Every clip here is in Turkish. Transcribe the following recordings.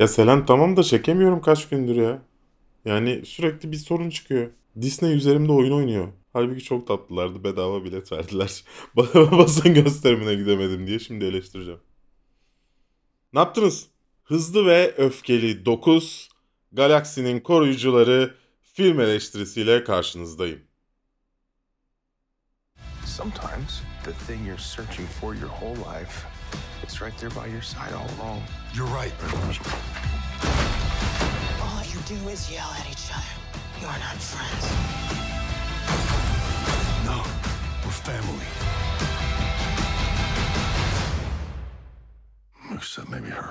Ya Selen tamam da çekemiyorum kaç gündür ya. Yani sürekli bir sorun çıkıyor. Disney üzerimde oyun oynuyor. Halbuki çok tatlılardı. Bedava bilet verdiler. Basın gösterimine gidemedim diye şimdi eleştireceğim. Ne yaptınız? Hızlı ve Öfkeli 9 Galaksinin Koruyucuları film eleştirisiyle karşınızdayım. Sometimes the thing you're searching for your whole life It's right there by your side all along. You're right. All you do is yell at each other. You are not friends. No, we're family. Except maybe her.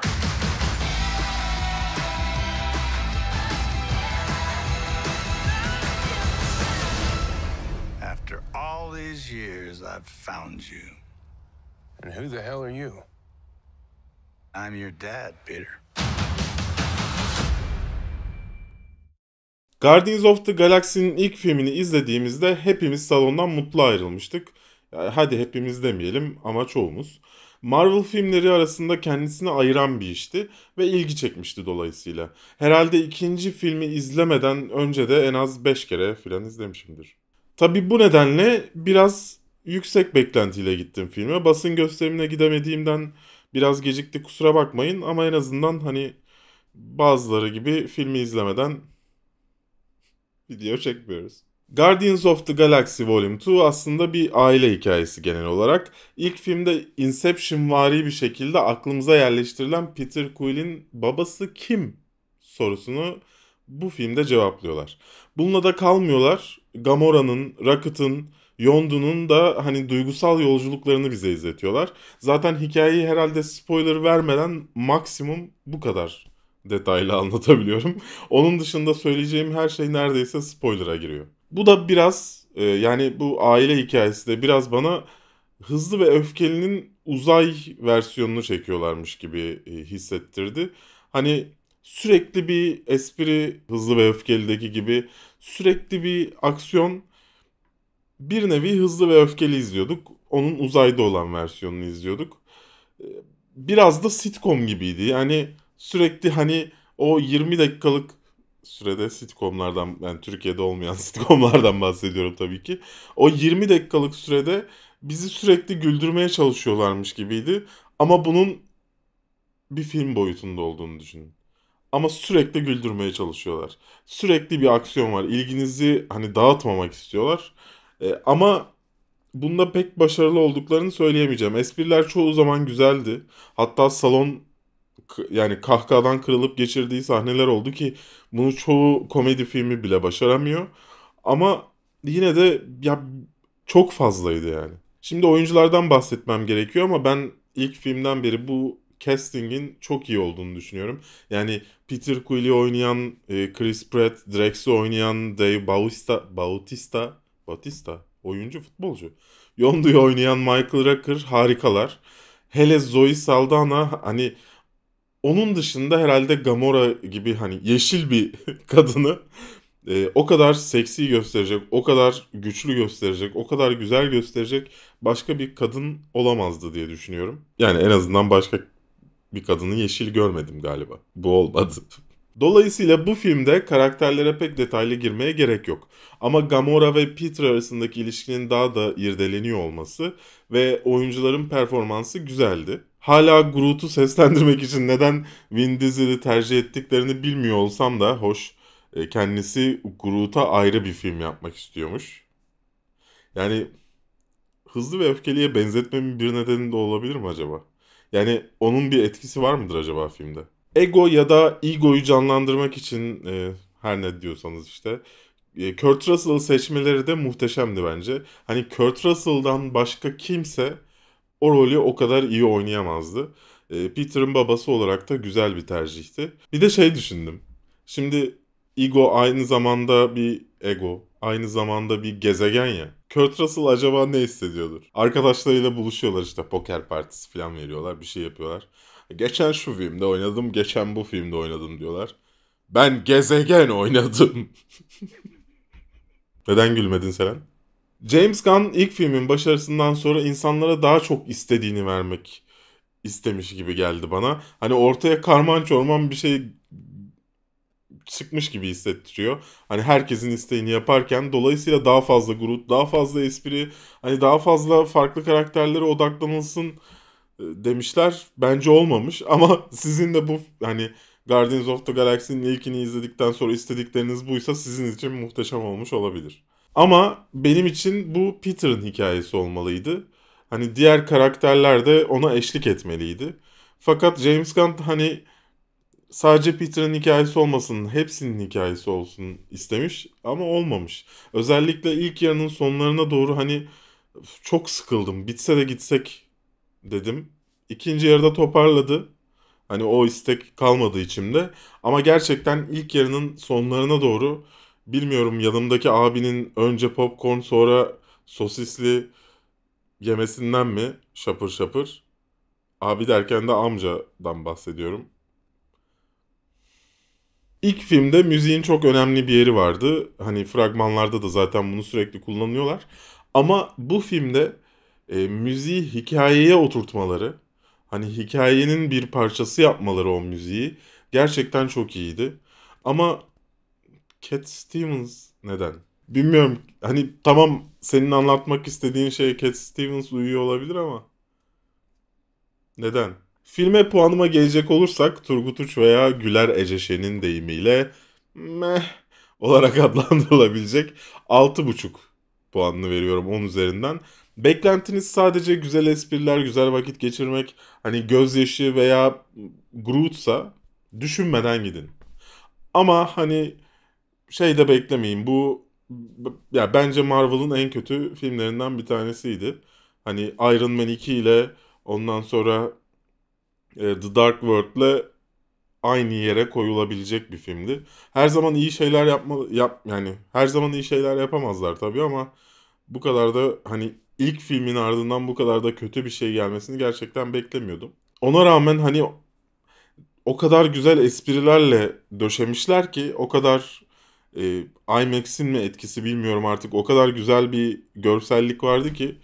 After all these years, I've found you. And who the hell are you? I'm your dad, Peter. Guardians of the Galaxy'nin ilk filmini izlediğimizde hepimiz salondan mutlu ayrılmıştık. Yani hadi hepimiz demeyelim ama çoğumuz. Marvel filmleri arasında kendisini ayıran bir işti ve ilgi çekmişti dolayısıyla. Herhalde ikinci filmi izlemeden önce de en az 5 kere filan izlemişimdir. Tabi bu nedenle biraz yüksek beklentiyle gittim filme. Basın gösterimine gidemediğimden Biraz gecikti kusura bakmayın ama en azından hani bazıları gibi filmi izlemeden video çekmiyoruz. Guardians of the Galaxy Volume 2 aslında bir aile hikayesi genel olarak. İlk filmde Inception vari bir şekilde aklımıza yerleştirilen Peter Quill'in babası kim sorusunu bu filmde cevaplıyorlar. Bununla da kalmıyorlar. Gamora'nın, Rocket'ın, Yondu'nun da hani duygusal yolculuklarını bize izletiyorlar. Zaten hikayeyi herhalde spoiler vermeden maksimum bu kadar detaylı anlatabiliyorum. Onun dışında söyleyeceğim her şey neredeyse spoiler'a giriyor. Bu da biraz e, yani bu aile hikayesi de biraz bana hızlı ve öfkelinin uzay versiyonunu çekiyorlarmış gibi e, hissettirdi. Hani sürekli bir espri hızlı ve öfkelideki gibi sürekli bir aksiyon bir nevi hızlı ve öfkeli izliyorduk. Onun uzayda olan versiyonunu izliyorduk. Ee, biraz da sitcom gibiydi. Yani sürekli hani o 20 dakikalık sürede sitcomlardan yani Türkiye'de olmayan sitcomlardan bahsediyorum tabii ki. O 20 dakikalık sürede bizi sürekli güldürmeye çalışıyorlarmış gibiydi. Ama bunun bir film boyutunda olduğunu düşünün. Ama sürekli güldürmeye çalışıyorlar. Sürekli bir aksiyon var. İlginizi hani dağıtmamak istiyorlar. E, ama bunda pek başarılı olduklarını söyleyemeyeceğim. Espriler çoğu zaman güzeldi. Hatta salon yani kahkahadan kırılıp geçirdiği sahneler oldu ki bunu çoğu komedi filmi bile başaramıyor. Ama yine de ya çok fazlaydı yani. Şimdi oyunculardan bahsetmem gerekiyor ama ben ilk filmden beri bu castingin çok iyi olduğunu düşünüyorum. Yani Peter Quill'i oynayan e, Chris Pratt, Drax'i oynayan Dave Bautista, Bautista Batista oyuncu futbolcu. Yondu'yu oynayan Michael Rucker harikalar. Hele Zoe Saldana hani onun dışında herhalde Gamora gibi hani yeşil bir kadını e, o kadar seksi gösterecek, o kadar güçlü gösterecek, o kadar güzel gösterecek başka bir kadın olamazdı diye düşünüyorum. Yani en azından başka bir kadını yeşil görmedim galiba. Bu olmadı. Dolayısıyla bu filmde karakterlere pek detaylı girmeye gerek yok. Ama Gamora ve Peter arasındaki ilişkinin daha da irdeleniyor olması ve oyuncuların performansı güzeldi. Hala Groot'u seslendirmek için neden Vin Diesel'i tercih ettiklerini bilmiyor olsam da hoş e, kendisi Groot'a ayrı bir film yapmak istiyormuş. Yani Hızlı ve Öfkeli'ye benzetmemin bir nedeni de olabilir mi acaba? Yani onun bir etkisi var mıdır acaba filmde? ego ya da egoyu canlandırmak için e, her ne diyorsanız işte e, Kurt Russell seçmeleri de muhteşemdi bence. Hani Kurt Russell'dan başka kimse o rolü o kadar iyi oynayamazdı. E, Peter'ın babası olarak da güzel bir tercihti. Bir de şey düşündüm. Şimdi ego aynı zamanda bir ego, aynı zamanda bir gezegen ya. Kurt Russell acaba ne hissediyordur? Arkadaşlarıyla buluşuyorlar işte poker partisi falan veriyorlar, bir şey yapıyorlar. Geçen şu filmde oynadım, geçen bu filmde oynadım diyorlar. Ben gezegen oynadım. Neden gülmedin Selen? James Gunn ilk filmin başarısından sonra insanlara daha çok istediğini vermek istemiş gibi geldi bana. Hani ortaya karman çorman bir şey çıkmış gibi hissettiriyor. Hani herkesin isteğini yaparken dolayısıyla daha fazla Groot, daha fazla espri, hani daha fazla farklı karakterlere odaklanılsın e, demişler. Bence olmamış ama sizin de bu hani Guardians of the Galaxy'nin ilkini izledikten sonra istedikleriniz buysa sizin için muhteşem olmuş olabilir. Ama benim için bu Peter'ın hikayesi olmalıydı. Hani diğer karakterler de ona eşlik etmeliydi. Fakat James Gunn hani sadece Peter'ın hikayesi olmasın, hepsinin hikayesi olsun istemiş ama olmamış. Özellikle ilk yarının sonlarına doğru hani çok sıkıldım. Bitse de gitsek dedim. İkinci yarıda toparladı. Hani o istek kalmadı içimde. Ama gerçekten ilk yarının sonlarına doğru bilmiyorum yanımdaki abinin önce popcorn sonra sosisli yemesinden mi şapır şapır. Abi derken de amcadan bahsediyorum. İlk filmde müziğin çok önemli bir yeri vardı. Hani fragmanlarda da zaten bunu sürekli kullanıyorlar. Ama bu filmde e, müziği hikayeye oturtmaları, hani hikayenin bir parçası yapmaları o müziği gerçekten çok iyiydi. Ama Cat Stevens neden? Bilmiyorum. Hani tamam senin anlatmak istediğin şey Cat Stevens uyuyor olabilir ama neden? Filme puanıma gelecek olursak Turgut Uç veya Güler Eceşen'in deyimiyle meh olarak adlandırılabilecek 6.5 puanını veriyorum 10 üzerinden beklentiniz sadece güzel espriler, güzel vakit geçirmek, hani gözyaşı veya Groot'sa düşünmeden gidin. Ama hani şey de beklemeyin. Bu ya bence Marvel'ın en kötü filmlerinden bir tanesiydi. Hani Iron Man 2 ile ondan sonra e, The Dark World ile aynı yere koyulabilecek bir filmdi. Her zaman iyi şeyler yapma yap yani her zaman iyi şeyler yapamazlar tabii ama bu kadar da hani ilk filmin ardından bu kadar da kötü bir şey gelmesini gerçekten beklemiyordum. Ona rağmen hani o kadar güzel esprilerle döşemişler ki o kadar e, IMAX'in mi etkisi bilmiyorum artık o kadar güzel bir görsellik vardı ki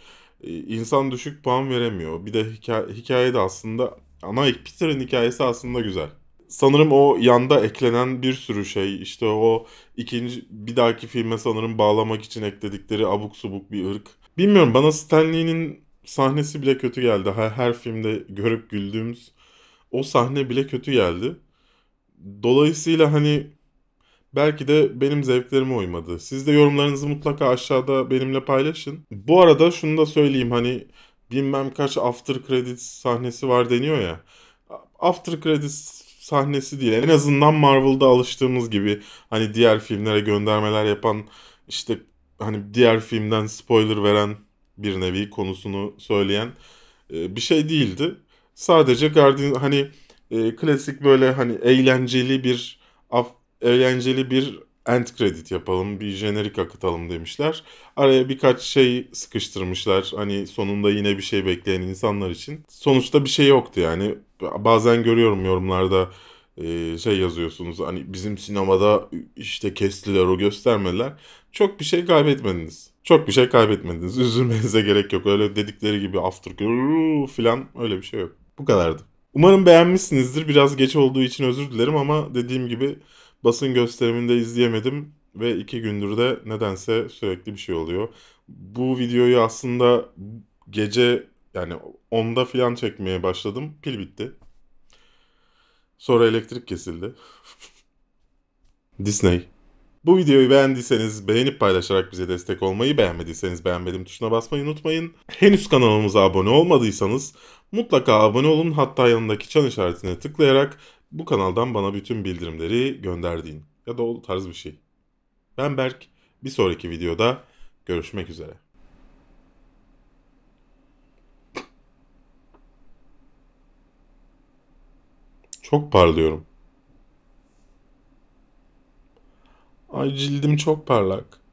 e, insan düşük puan veremiyor. Bir de hikaye, hikaye de aslında ana Peter'ın hikayesi aslında güzel. Sanırım o yanda eklenen bir sürü şey işte o ikinci bir dahaki filme sanırım bağlamak için ekledikleri abuk subuk bir ırk Bilmiyorum bana Stanley'nin sahnesi bile kötü geldi. Her, her filmde görüp güldüğümüz o sahne bile kötü geldi. Dolayısıyla hani belki de benim zevklerime uymadı. Siz de yorumlarınızı mutlaka aşağıda benimle paylaşın. Bu arada şunu da söyleyeyim hani bilmem kaç after credits sahnesi var deniyor ya. After credits sahnesi değil. En azından Marvel'da alıştığımız gibi hani diğer filmlere göndermeler yapan işte hani diğer filmden spoiler veren bir nevi konusunu söyleyen e, bir şey değildi. Sadece Guardian hani e, klasik böyle hani eğlenceli bir af, eğlenceli bir end credit yapalım, bir jenerik akıtalım demişler. Araya birkaç şey sıkıştırmışlar. Hani sonunda yine bir şey bekleyen insanlar için. Sonuçta bir şey yoktu yani. Bazen görüyorum yorumlarda ee, şey yazıyorsunuz hani bizim sinemada işte kestiler o göstermediler. Çok bir şey kaybetmediniz. Çok bir şey kaybetmediniz. Üzülmenize gerek yok. Öyle dedikleri gibi aftercare falan öyle bir şey yok. Bu kadardı. Umarım beğenmişsinizdir. Biraz geç olduğu için özür dilerim ama dediğim gibi basın gösteriminde izleyemedim ve iki gündür de nedense sürekli bir şey oluyor. Bu videoyu aslında gece yani onda falan çekmeye başladım. Pil bitti. Sonra elektrik kesildi. Disney. Bu videoyu beğendiyseniz beğenip paylaşarak bize destek olmayı, beğenmediyseniz beğenmedim tuşuna basmayı unutmayın. Henüz kanalımıza abone olmadıysanız mutlaka abone olun hatta yanındaki çan işaretine tıklayarak bu kanaldan bana bütün bildirimleri gönderdiğin ya da o tarz bir şey. Ben Berk, bir sonraki videoda görüşmek üzere. Çok parlıyorum. Ay cildim çok parlak.